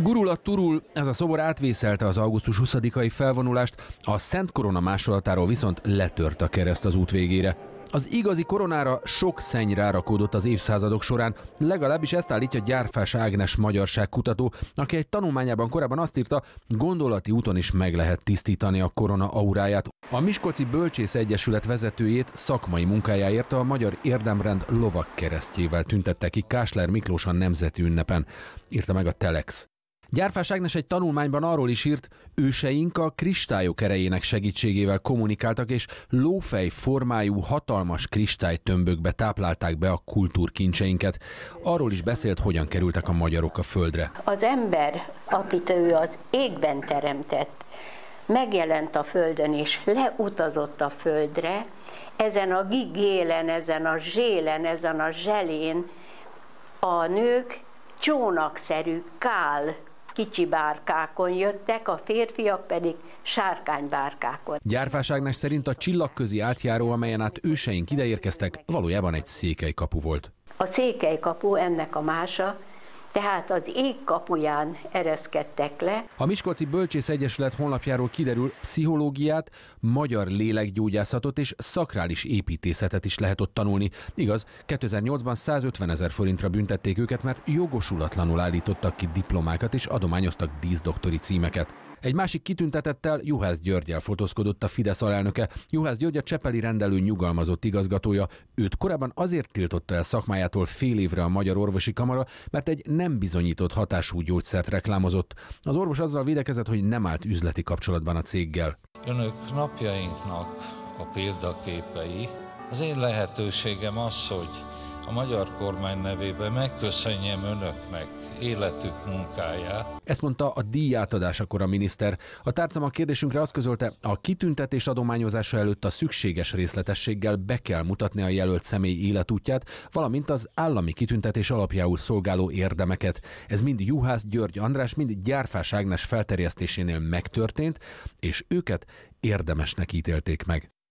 Gurulat turul, ez a szobor átvészelte az augusztus 20-ai felvonulást, a Szent Korona másolatáról viszont letört a kereszt az út végére. Az igazi koronára sok szenny rárakódott az évszázadok során, legalábbis ezt állítja Gyárfás Ágnes magyarság kutató, aki egy tanulmányában korábban azt írta, gondolati úton is meg lehet tisztítani a korona auráját. A Miskolci Bölcsész Egyesület vezetőjét szakmai munkájáért a Magyar Érdemrend lovak keresztjével tüntette ki Kásler Miklós a nemzeti ünnepen, írta meg a Telex. Gyárfás Ágnes egy tanulmányban arról is írt, őseink a kristályok erejének segítségével kommunikáltak, és lófej formájú hatalmas kristálytömbökbe táplálták be a kultúrkincseinket. Arról is beszélt, hogyan kerültek a magyarok a földre. Az ember, akit ő az égben teremtett, megjelent a földön és leutazott a földre, ezen a gigélen, ezen a zsélen, ezen a zselén a nők csónakszerű kál kicsi bárkákon jöttek, a férfiak pedig sárkánybárkákon. Gyárfáságnak szerint a csillagközi átjáró, amelyen át őseink ideérkeztek, valójában egy kapu volt. A kapu ennek a mása, tehát az ég kapuján ereszkedtek le. A Miskolci Bölcsész Egyesület honlapjáról kiderül, pszichológiát, magyar lélekgyógyászatot és szakrális építészetet is lehet ott tanulni. Igaz, 2008-ban 150 ezer forintra büntették őket, mert jogosulatlanul állítottak ki diplomákat és adományoztak díszdoktori címeket. Egy másik kitüntetettel Juhász Györgyel fotózkodott a Fidesz alelnöke. Juhász György a Csepeli rendelő nyugalmazott igazgatója. Őt korábban azért tiltotta el szakmájától fél évre a Magyar Orvosi Kamara, mert egy nem bizonyított hatású gyógyszert reklámozott. Az orvos azzal védekezett, hogy nem állt üzleti kapcsolatban a céggel. Önök napjainknak a példaképei. Az én lehetőségem az, hogy a magyar kormány nevében megköszönjem önöknek életük munkáját. Ezt mondta a díjátadás a miniszter. A tárcam a kérdésünkre azt közölte, a kitüntetés adományozása előtt a szükséges részletességgel be kell mutatni a jelölt személy életútját, valamint az állami kitüntetés alapjául szolgáló érdemeket. Ez mind Juhász György András, mind Gyárfás Ágnes felterjesztésénél megtörtént, és őket érdemesnek ítélték meg.